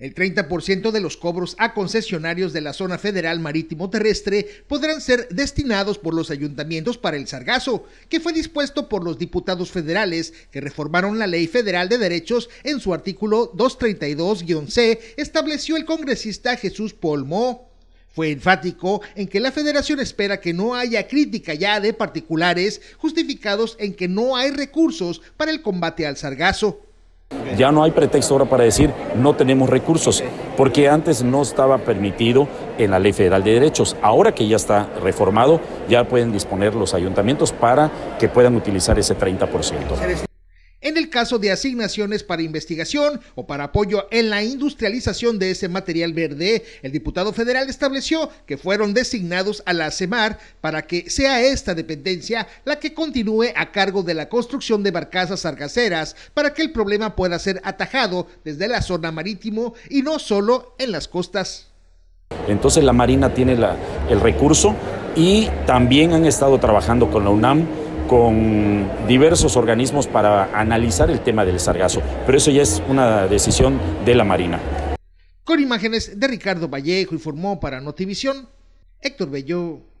El 30% de los cobros a concesionarios de la zona federal marítimo terrestre podrán ser destinados por los ayuntamientos para el sargazo, que fue dispuesto por los diputados federales que reformaron la Ley Federal de Derechos en su artículo 232-C, estableció el congresista Jesús Polmó. Fue enfático en que la federación espera que no haya crítica ya de particulares justificados en que no hay recursos para el combate al sargazo. Ya no hay pretexto ahora para decir no tenemos recursos, porque antes no estaba permitido en la Ley Federal de Derechos. Ahora que ya está reformado, ya pueden disponer los ayuntamientos para que puedan utilizar ese 30%. En el caso de asignaciones para investigación o para apoyo en la industrialización de ese material verde, el diputado federal estableció que fueron designados a la CEMAR para que sea esta dependencia la que continúe a cargo de la construcción de barcazas argaceras para que el problema pueda ser atajado desde la zona marítimo y no solo en las costas. Entonces la Marina tiene el recurso y también han estado trabajando con la UNAM con diversos organismos para analizar el tema del sargazo, pero eso ya es una decisión de la Marina. Con imágenes de Ricardo Vallejo informó para Notivisión Héctor Bello.